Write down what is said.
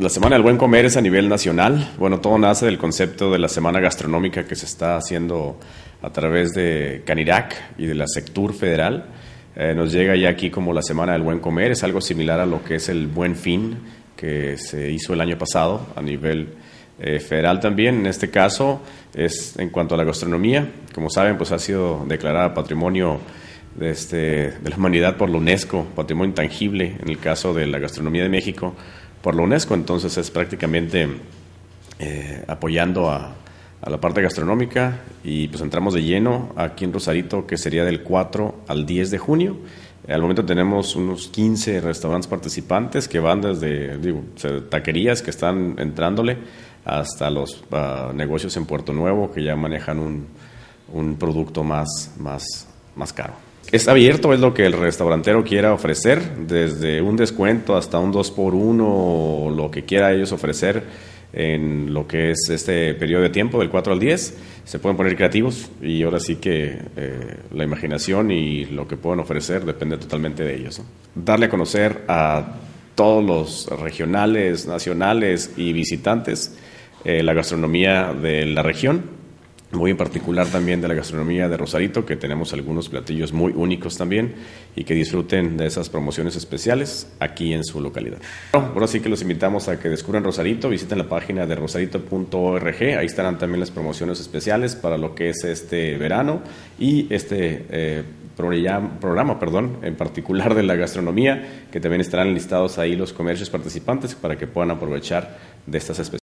La Semana del Buen Comer es a nivel nacional. Bueno, todo nace del concepto de la Semana Gastronómica que se está haciendo a través de Canirac y de la Sectur Federal. Eh, nos llega ya aquí como la Semana del Buen Comer. Es algo similar a lo que es el Buen Fin que se hizo el año pasado a nivel eh, federal también. En este caso es en cuanto a la gastronomía. Como saben, pues ha sido declarada patrimonio de, este, de la humanidad por la UNESCO, patrimonio intangible en el caso de la gastronomía de México por la UNESCO, entonces es prácticamente eh, apoyando a, la parte gastronómica y pues entramos de lleno aquí en Rosarito, que sería del 4 al 10 de junio. Al momento tenemos unos 15 restaurantes participantes que van desde taquerías que están entrándole hasta los ah, negocios en Puerto Nuevo que ya manejan un, un producto más, más más caro. Es abierto, es lo que el restaurantero quiera ofrecer, desde un descuento hasta un 2x1, lo que quiera ellos ofrecer en lo que es este periodo de tiempo, del 4 al 10, se pueden poner creativos y ahora sí que eh, la imaginación y lo que pueden ofrecer depende totalmente de ellos. Darle a conocer a todos los regionales, nacionales y visitantes eh, la gastronomía de la región muy en particular también de la gastronomía de Rosarito, que tenemos algunos platillos muy únicos también y que disfruten de esas promociones especiales aquí en su localidad. Bueno, ahora sí que los invitamos a que descubran Rosarito, visiten la página de rosarito.org, ahí estarán también las promociones especiales para lo que es este verano y este eh, programa, perdón, en particular de la gastronomía, que también estarán listados ahí los comercios participantes para que puedan aprovechar de estas especies.